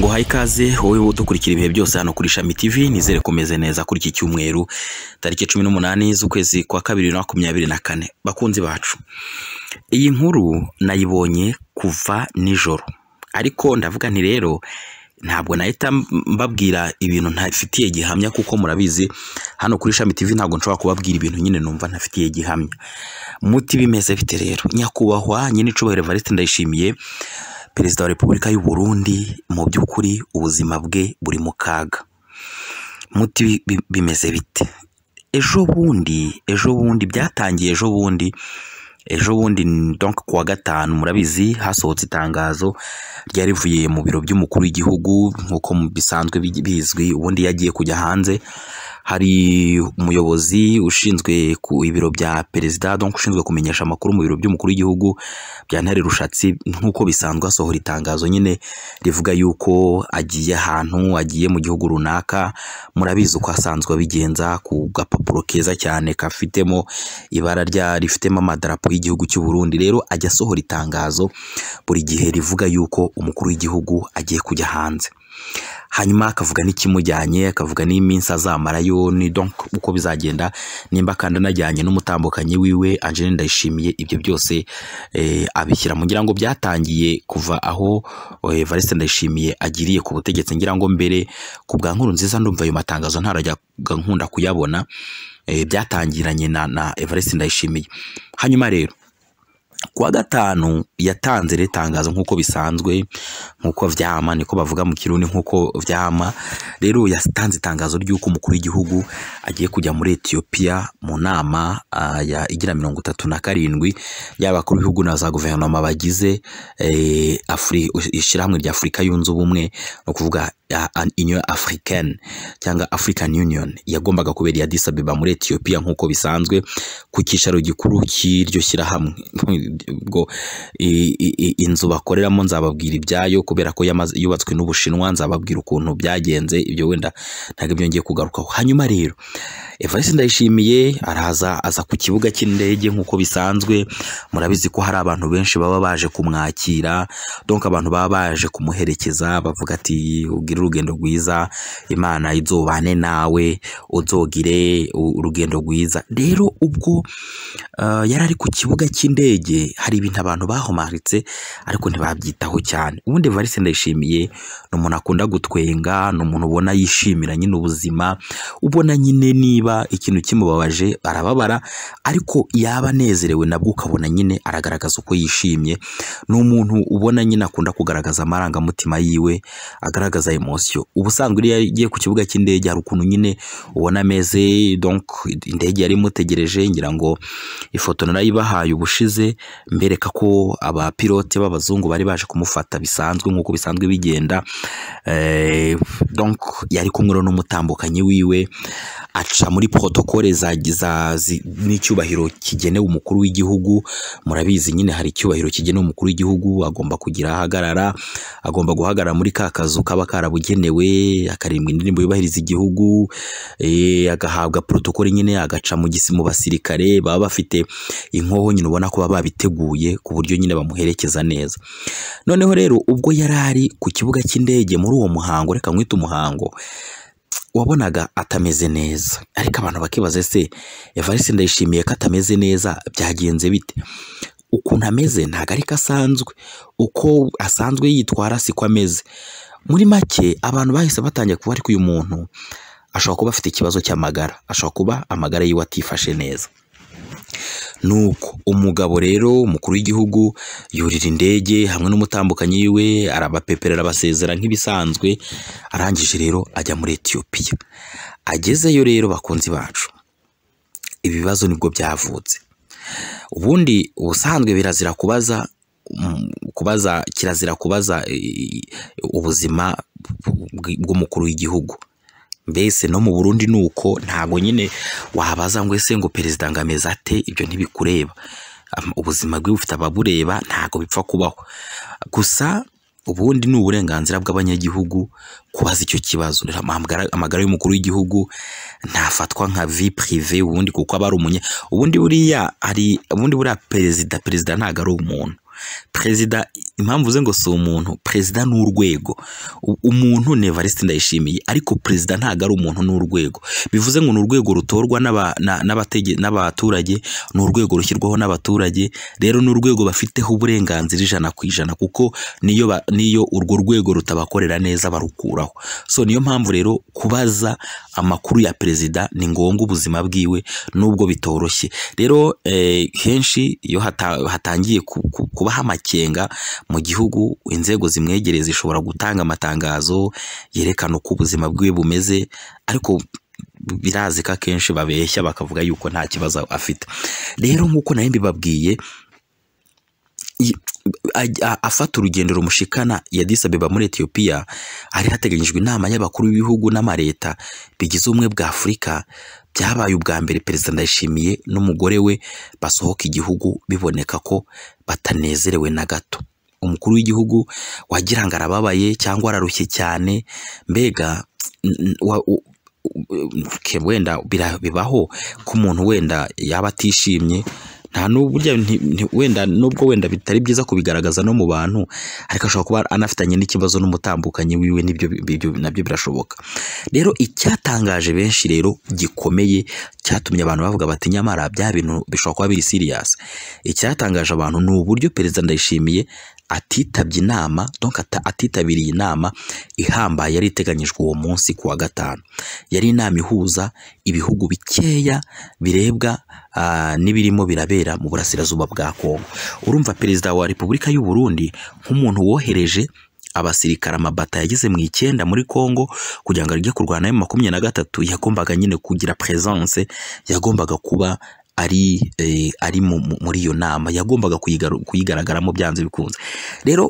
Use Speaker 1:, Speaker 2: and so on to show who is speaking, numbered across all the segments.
Speaker 1: ngo haye ikaze wowe udukurikira ibihe byose hano kuri Shami TV nizere kumeze neza kuri iki cyumweru tariki cumi n'umunani z'ukwezi kwa kabiri na makumyabiri na kane bakunzi bacu iyi nkuru nayibonye kuva nijoro ariko ndavuga nti rero ntabwo nahita mbabwira ibintu ntafitiye gihamya kuko murabizi hano kuri shami TV ntabwo nshobora kubabwira ibintu nyine numva ntafitiye gihamya muti bimeze bite rero nyakubahwa nyine icyubahiro Evariste ndayishimiye perezida wa repubulika y'u Burundi mu by'ukuri ubuzima bwe buri mu kaga muti bimeze bite ejo bundi ejo bundi byatangiye ejo bundi ejo bundi donc ku wa gatanu murabizi hasohotse itangazo ryari mu biro by'umukuru w'igihugu nk'uko bisanzwe bizwi ubundi yagiye kujya hanze hari umuyobozi ushinzwe ku ibiro bya perezida donc ushinzwe kumenyesha amakuru mu biro by'umukuru w'igihugu byantare rushatsi nk'uko bisanzwe asohora itangazo nyine rivuga yuko agiye ahantu agiye mu gihugu runaka murabizi uko asanzwe abigenza ku gapapuro keza cyane kafitemo ibara rya rifitemo amadarapo y'igihugu cy'u Burundi rero ajya asohora itangazo buri gihe rivuga yuko umukuru w'igihugu agiye kujya hanze hanyuma akavuga n'ikimujyanye akavuga n'iminsi azamarayo ni donk uko bizagenda nimba kandi anajyanye n'umutambukanyi wiwe Angeline Ndayishimiye ibyo byose eh, abishyira mu ngira ngo byatangiye kuva aho eh, Evariste Ndayishimiye agiriye ku butegetsi ngira ngo mbere ku bwa nkuru nziza ndumva ayo matangazo ntarajyaga nkunda kuyabona eh, byatangiranye na Evariste Ndayishimiye hanyuma rero kuwa gatanu yatanze rero itangazo nk'uko bisanzwe nk'uko vyama niko bavuga mu kirundi nk'uko vyama rero yatanze itangazo ry'uko umukuru w'igihugu agiye kujya muri etiyopiya mu nama ah, ya igira mirongo itatu na karindwi y'abakuru b'ibihugu na za guverinoma bagize eh, ishyirahamwe rya afurika yunze ubumwe ni ukuvuga ah, union africaine cyangwa african union yagombaga kubera ya disabeba muri etiyopiya nk'uko bisanzwe ku cyicaro gikuru cy'iryo shyirahamwe ubwo inzu bakoreramo nzababwira ibyayo kubera ko yubatswe n'ubushinwa nzababwira ukuntu byagenze ibyo wenda ntabwo byongeye kugarukaho hanyuma rero evariste ndayishimiye araza aza ku kibuga cy'indege nk'uko bisanzwe murabizi ko hari abantu benshi baba baje kumwakira donka abantu baba baje kumuherekeza bavuga ati ugire urugendo rwiza imana izobane nawe uzogire urugendo rwiza rero ubwo ah, yari ari ku kibuga cy'indege hari ibintu abantu bahomaritse ariko ntibabyitaho cyane, ubundi Evariste Ndayishimiye ni umuntu akunda gutwenga, ni umuntu ubona yishimira nyine ubuzima, ubona nyine niba ikintu kimubabaje arababara ariko yaba anezerewe nabwo ukabona nyine aragaragaza uko yishimye, ni umuntu ubona nyine akunda kugaragaza amarangamutima yiwe, agaragaza emosiyo, ubusanzwe iyo agiye ku kibuga cy'indege hari ukuntu nyine ubona ameze, donc indege yari imutegereje ngira ngo ifoto narayibahaye ubushize mbereka ko abapilote b'abazungu bari baje kumufata bisanzwe nk'uko bisanzwe bigenda eh, yari kumwe n'umutambukanyi wiwe aca muri porotokole n'icyubahiro kigenewe umukuru w'igihugu murabizi nyine hari icyubahiro kigenewe umukuru w'igihugu agomba kugira ahagarara agomba guhagarara muri ka kazu kaba karabugenewe akarindwa indirimbo yubahiriza igihugu eh, agahabwa porotokole nyine agaca mu basirikare baba bafite inkoho nyine ubona ko baba babiteguye yateguye ku buryo nyine bamuherekeza neza noneho rero ubwo yari ari ku kibuga cy'indege muri uwo muhango reka mwite umuhango wabonaga atameze neza ariko abantu bakibaza se Evariste ndayishimiye ko atameze neza byagenze bite ukuntu ameze ntabwo ariko asanzwe uko asanzwe yitwara siko ameze muri make abantu bahise batangira kuba ariko uyu muntu ashobora kuba afite ikibazo cy'amagara ashobora kuba amagara yiwe atifashe neza nuko umugabo rero umukuru w'igihugu yurira indege hamwe n'umutambukanyi we arabapeperera abasezera nk'ibisanzwe arangije rero ajya muri Etiyopiya agezeyo rero bakunzi bacu ibibazo nibwo byavutse ubundi ubusanzwe birazira kubaza mm, kubaza kirazira kubaza eh, ubuzima bw'umukuru w'igihugu mbese no mu burundi ni uko ntabwo nyine wabaza ngo ese ngo perezida ngameze ate ibyo ntibikureba ubuzima bwe bufite ababureba ntago bipfa kubaho gusa ubundi ni uburenganzira bw'abanyagihugu kubaza icyo kibazo amagara y'umukuru w'igihugu ntafatwa nka vi pirive ubundi kuko aba ari umunye ubundi buriya hari ubundi buriya perezida perezida ntabwo ari umuntu perezida impamvu ze ngo si umuntu perezida ni urwego umuntu ni evariste ndayishimiye ariko perezida ntabwo ari umuntu ni urwego bivuze ngo ni urwego rutorwa n'abaturage ni urwego rushyirwaho n'abaturage rero ni urwego bafiteho uburenganzira ijana ku ijana kuko niyo niyo urwo rwego rutabakorera neza barukuraho so niyo mpamvu rero kubaza amakuru ya perezida ni ngombwa ubuzima bwiwe nubwo bitoroshye rero eh, kenshi iyo hatangiye kubaho amakenga mu gihugu inzego zimwegereye zishobora gutanga amatangazo yerekana uko ubuzima bwiwe bumeze ariko birazi kenshi babeshya bakavuga yuko nta kibazo afite rero nk'uko nawe mbibabwiye afata urugendo rumushikana ya disabeba muri etiyopiya hari hateganyijwe inama y'abakuru b'ibihugu n'amareta bigize ubumwe bwa afurika byabaye ubwa mbere perezida ndayishimiye n'umugore we basohoka igihugu biboneka ko batanezerewe na gato umukuru w'igihugu wagira ngo arababaye cyangwa ararushye cyane mbega wenda bibaho ko umuntu wenda yaba atishimye nta n'uburyo wenda nubwo wenda bitari byiza kubigaragaza no mu bantu ariko ashobora kuba anafitanye n'ikibazo n'umutambukanyi wiwe n'ibyo nabyo birashoboka rero icyatangaje benshi rero gikomeye cyatumye abantu bavuga bati nyamara bya bintu bishobora kuba biri siriyasi icyatangaje abantu ni uburyo perezida ndayishimiye atitabye inama donka atitabiriye inama ihambaye yari iteganyijwe uwo munsi kuwa gatanu yari inama ihuza ibihugu bikeya birebwa ah, n'ibirimo birabera mu burasirazuba bwa kongo urumva perezida wa repubulika y'u Burundi nk'umuntu wohereje abasirikare amabata yageze mu icyenda muri Congo kugira ngo ajye kurwana makumyabiri na gatatu yagombaga nyine kugira presence yagombaga kuba ari eh, ari muri iyo nama yagombaga kuyigaragaramo byanze bikunze rero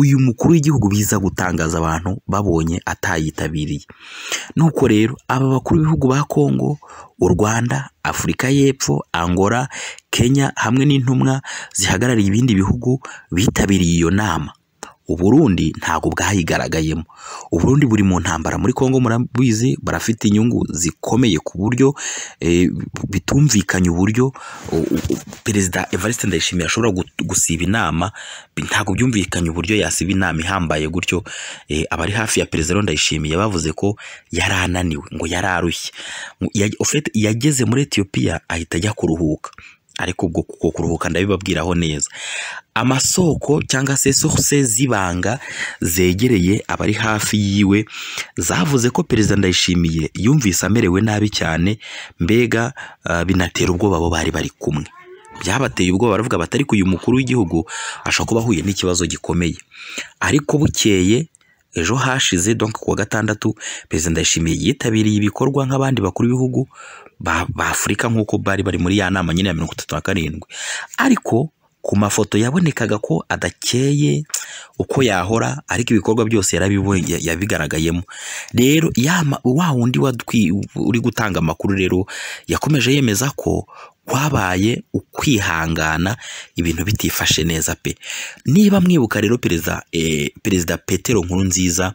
Speaker 1: uyu mukuru w'igihugu biza gutangaza abantu babonye atayitabiriye nuko rero aba bakuru b'ibihugu ba kongo u rwanda afurika y'epfo angola kenya hamwe n'intumwa zihagarariye ibindi bihugu bitabiriye iyo nama uburundi ntabwo bwayigaragayemo uburundi buri mu ntambara muri congo murabizi barafite inyungu zikomeye ku buryo eh, bitumvikanye uburyo perezida evariste ndayishimiye ashobora gusiba inama ntabwo byumvikanye uburyo yasiba inama ihambaye gutyo eh, abari hafi ya perezida ndayishimiye bavuze ko yari ananiwe ngo yari arushye yageze muri etiyopiya ahita ajya kuruhuka ariko ubwo kuko kuruhuka ndabibabwiraho neza amasoko cyangwa se sose z'ibanga zegereye abari hafi yiwe zavuze ko perezida ndayishimiye yumvise amerewe nabi cyane mbega ah, binatera ubwoba bo bari bari kumwe byabateye ubwoba baravuga batari ku uyu mukuru w'igihugu ashobora kuba ahuye n'ikibazo gikomeye ariko bukeye ejo hashize donc kuwa gatandatu perezida ndayishimiye yitabiriye ibikorwa nk'abandi bakuru b'ibihugu ba afurika nk'uko bari bari muri ya nama nyine ya mirongo itatu na karindwi ariko ku mafoto yabonekaga ko adakeye uko yahora ariko ibikorwa byose yabigaragayemo rero wa wundi uri gutanga amakuru rero yakomeje yemeza ko kwabaye ukwihangana ibintu bitifashe neza pe niba mwibuka rero perezida eh, perezida petero Nkuru nziza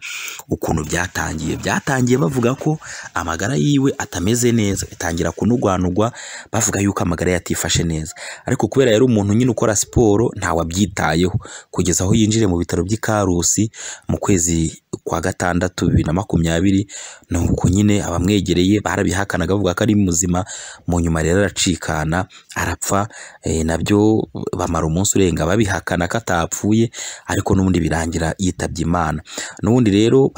Speaker 1: ukuntu byatangiye byatangiye bavuga ko amagara yiwe atameze neza bitangira kunugwanugwa bavuga yuko amagara yatifashe neza ariko kubera yari umuntu nyine ukora siporo ntawabyitayeho kugeza aho yinjire mu bitaro by'i karusi mu kwezi kwa gatandatu bibiri na makumyabiri ni uko nyine abamwegereye barabihakanaga bavuga ko ari muzima mu nyuma rero aracika arabana arapfa eh, nabyo bamara umunsi urenga babihakana ko atapfuye ariko n'ubundi birangira yitabye Imana n'ubundi rero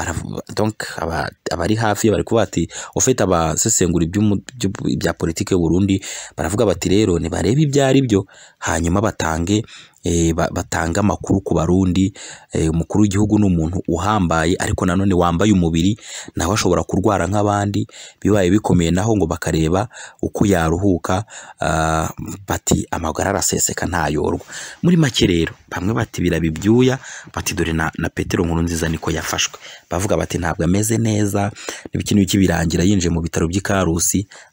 Speaker 1: abari hafi bari kuvuga ati ufite abasesengura ibya politiki y'u Burundi baravuga bati rero nibarebe ibyo ari byo hanyuma batange Eh, batanga amakuru ku barundi eh, umukuru w'igihugu ni umuntu uhambaye ariko nanone wambaye umubiri nawe ashobora kurwara nk'abandi bibaye bikomeye naho ngo bakareba uko yaruhuka ah, bati amagara araseseka ntayorwa muri make rero bamwe bati birabe ibyuya bati dore na petero nkuru nziza niko yafashwe bavuga bati ntabwo ameze neza n'ibikintu birangira yinjiye mu bitaro by'i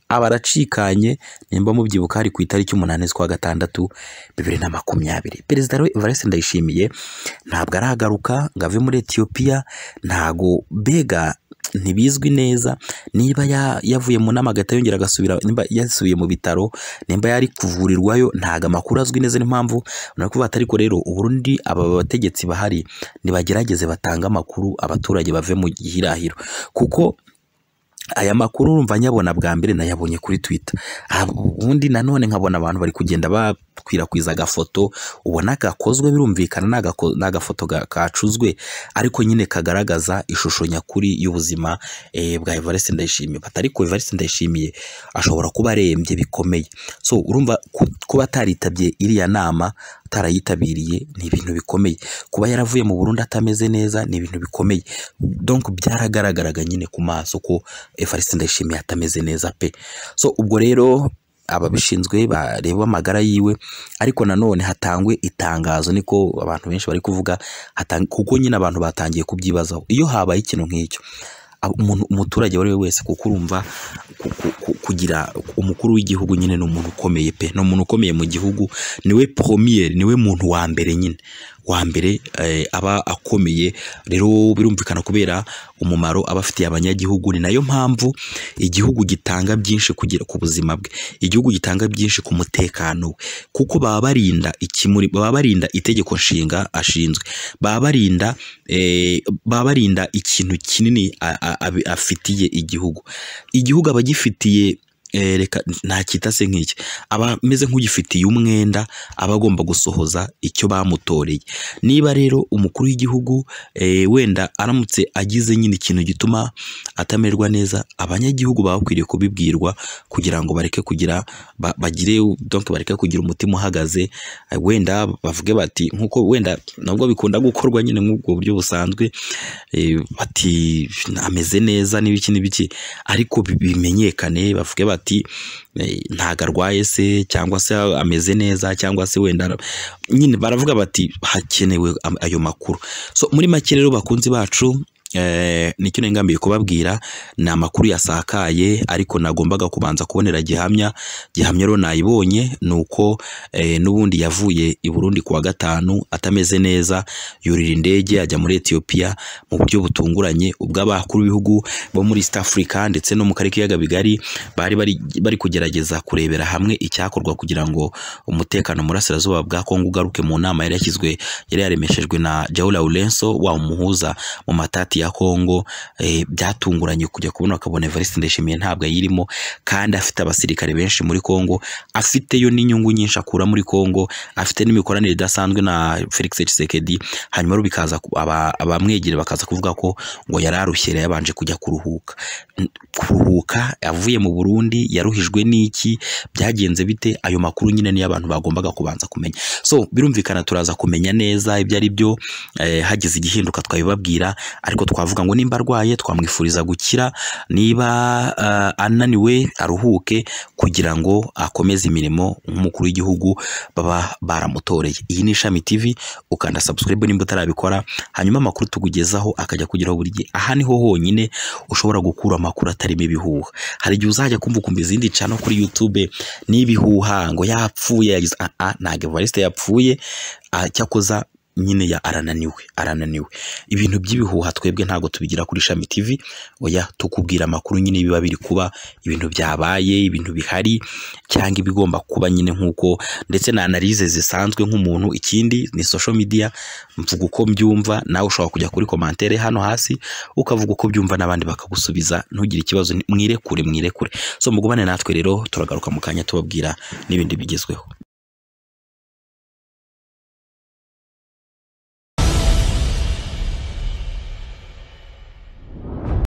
Speaker 1: Abaracikanye nimba mubyibuka hari ku itariki umunani z'ukwa gatandatu bibiri na makumyabiri perezida we Evariste Ndayishimiye ntabwo aragaruka ngo ave muri Etiyopiya ntago bega ntibizwi neza niba yavuye mu nama agahita yongera agasubira nimba yasubiye mu bitaro nimba yari kuvurirwayo ntabwo amakuru azwi neza n'impamvu urabona atari ko rero uburundi aba bategetsi bahari ntibagerageze batanga amakuru abaturage bave mu gihirahiro kuko aya makuru urumva nyabona bwa mbere nayabonye kuri twita ubundi nanone nkabona abantu bari kugenda bakwirakwiza agafoto ubona gakozwe birumvikana ni kacuzwe ariko nyine kagaragaza ishusho nyakuri y'ubuzima eh, bwa Evariste Ndayishimiye ariko Evariste Ndayishimiye ashobora kuba arembye bikomeye so urumva kuba ataritabye iriya nama atarayitabiriye ni ibintu bikomeye kuba yaravuye mu Burundi atameze neza ni ibintu bikomeye donc byaragaragaraga nyine ku maso ko Evariste Ndayishimiye atameze neza pe so ubwo rero ababishinzwe bareba amagara yiwe ariko nanone hatangwe itangazo niko abantu benshi bari kuvuga kuko nyine abantu batangiye kubyibazaho iyo habaye ikintu nk'icyo umuturage wari we wese kuko urumva kugira umukuru w'igihugu nyine ni umuntu ukomeye pe ni umuntu ukomeye mu gihugu niwe poromiyeri niwe muntu wa mbere nyine. wa mbere eh, aba akomeye rero birumvikana kubera umumaro abafitiye abanyagihugu ni nayo mpamvu igihugu gitanga byinshi kugira ku buzima bwe igihugu gitanga byinshi ku mutekano we kuko baba barinda ikimuri baba barinda itegeko nshinga ashinzwe baba barinda eh, baba barinda ikintu kinini afitiye igihugu igihugu aba agifitiye Eh, reka ntacyita se nk'iki aba ameze nk'ugifitiye umwenda aba agomba gusohoza icyo bamutoreye niba rero umukuru w'igihugu eh, wenda aramutse agize nyine ikintu gituma atamererwa neza abanyagihugu baba bakwiriye kubibwirwa kugira ngo bareke kugira bagire donke bareke kugira umutima uhagaze eh, wenda bavuge bati nk'uko wenda nubwo bikunda gukorwa nyine nk'ubwo buryo busanzwe bati ameze neza n'ibiki n'ibiki ariko bimenyekane bavuge bati ati eh, ntago arwaye se cyangwa se ameze neza cyangwa se wenda nyine baravuga bati hakenewe ayo makuru so muri make rero bakunzi bacu Eh, nicyo nengamiye kubabwira ni amakuru yasakaye ariko nagombaga kubanza kubonera gihamya gihamya rero nayibonye ni uko eh, n'ubundi yavuye i burundi kuwa gatanu atameze neza yurira indege ajya muri Ethiopia mu buryo butunguranye ubwo abakuru b'ibihugu bo muri east africa ndetse no mu karere k'ibiyaga bigari bari bari kugerageza kurebera hamwe icyakorwa kugira ngo umutekano muri burasirazuba bwa kongo ugaruke mu nama yari yashyizwe yari yaremeshejwe na Jaula ulenso wa umuhuza mu matati ya Congo eh, byatunguranye kujya kubona ukabona Evariste Ndayishimiye ntabwo ayirimo kandi afite abasirikare benshi muri Congo afiteyo n'inyungu nyinshi akura muri Congo afite n'imikoranire idasanzwe na Felix Tshisekedi hanyuma bikaza abamwegere bakaza kuvuga ko ngo yari arushyira yabanje kujya kuruhuka kuruhuka avuye mu Burundi yaruhijwe n'iki byagenze bite ayo makuru nyine niyo abantu bagombaga kubanza kumenya so birumvikana turaza kumenya neza ibyo ari byo hagize igihinduka twabibabwira ariko twavuga ngo nimba arwaye twamwifuriza gukira niba eh, ananiwe aruhuke kugira ngo akomeze imirimo nk'umukuru w'igihugu baba baramutoreye iyi ni ishami tivi ukanda subscribe nimba utarabikora hanyuma amakuru tukugezaho akajya kugeraho buri gihe aha niho honyine ushobora gukura amakuru atarimo ibihuha hari igihe uzajya kumva ukumva izindi cano kuri YouTube n'ibihuha ngo yapfuye yagize ah, ah, ntabwo evariste yapfuye ah, cyakoza nyine ya arananiwe arananiwe ibintu by'ibihuha twebwe ntago tubigira kuri ishami tivi oya tukubwira amakuru nyine biba biri kuba ibintu byabaye ibintu bihari cyangwa ibigomba kuba nyine nk'uko ndetse na analize zisanzwe nk'umuntu ikindi ni social media mvuga uko mbyumva nawe ushobora kujya kuri komantere hano hasi ukavuga uko byumva n'abandi bakagusubiza ntugire ikibazo mwirekure mwirekure so mugumane natwe rero turagaruka mu kanya tubabwira n'ibindi bigezweho